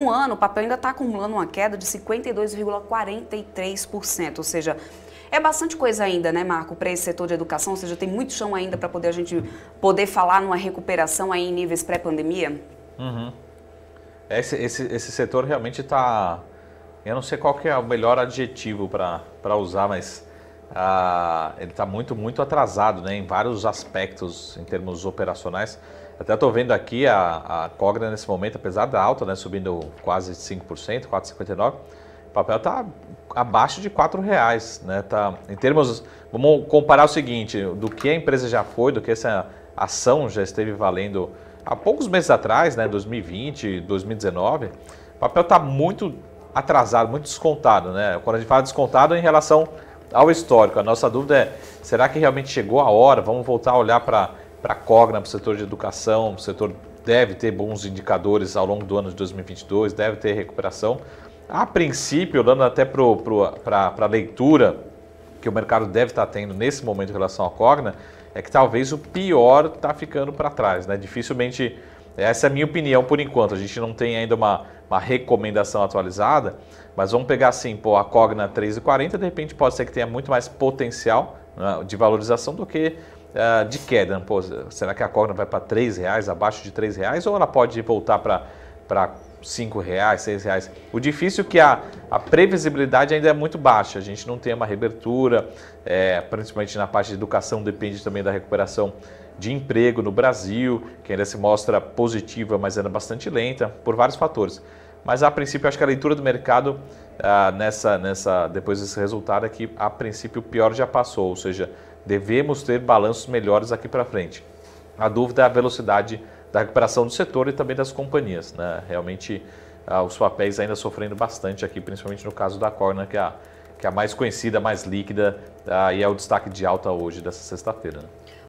um ano, o papel ainda está acumulando uma queda de 52,43%, ou seja, é bastante coisa ainda, né, Marco, para esse setor de educação, ou seja, tem muito chão ainda para poder a gente poder falar numa recuperação aí em níveis pré-pandemia? Uhum. Esse, esse, esse setor realmente está... Eu não sei qual que é o melhor adjetivo para usar, mas ah, ele está muito, muito atrasado né, em vários aspectos, em termos operacionais. Até estou vendo aqui a, a Cogna nesse momento, apesar da alta, né, subindo quase 5%, 4,59%, o papel está abaixo de R$ reais, né? Tá, em termos, vamos comparar o seguinte, do que a empresa já foi, do que essa ação já esteve valendo há poucos meses atrás, né, 2020, 2019, o papel está muito atrasado, muito descontado, né? Quando a gente fala descontado é em relação ao histórico. A nossa dúvida é: será que realmente chegou a hora? Vamos voltar a olhar para a Cogna, para o setor de educação, o setor deve ter bons indicadores ao longo do ano de 2022, deve ter recuperação. A princípio, olhando até para a leitura que o mercado deve estar tá tendo nesse momento em relação à Cogna, é que talvez o pior está ficando para trás. Né? Dificilmente essa é a minha opinião por enquanto. A gente não tem ainda uma, uma recomendação atualizada, mas vamos pegar assim, pô, a Cogna 3,40, de repente pode ser que tenha muito mais potencial né, de valorização do que uh, de queda. Né? Pô, será que a Cogna vai para 3 reais, abaixo de 3 reais, ou ela pode voltar para 5 reais, 6 reais. O difícil é que a, a previsibilidade ainda é muito baixa, a gente não tem uma reabertura, é, principalmente na parte de educação, depende também da recuperação de emprego no Brasil, que ainda se mostra positiva, mas ainda bastante lenta, por vários fatores. Mas a princípio, acho que a leitura do mercado ah, nessa, nessa, depois desse resultado é que a princípio o pior já passou, ou seja, devemos ter balanços melhores aqui para frente. A dúvida é a velocidade da recuperação do setor e também das companhias. Né? Realmente, ah, os papéis ainda sofrendo bastante aqui, principalmente no caso da Corna, que é a, que é a mais conhecida, mais líquida ah, e é o destaque de alta hoje, dessa sexta-feira. Né?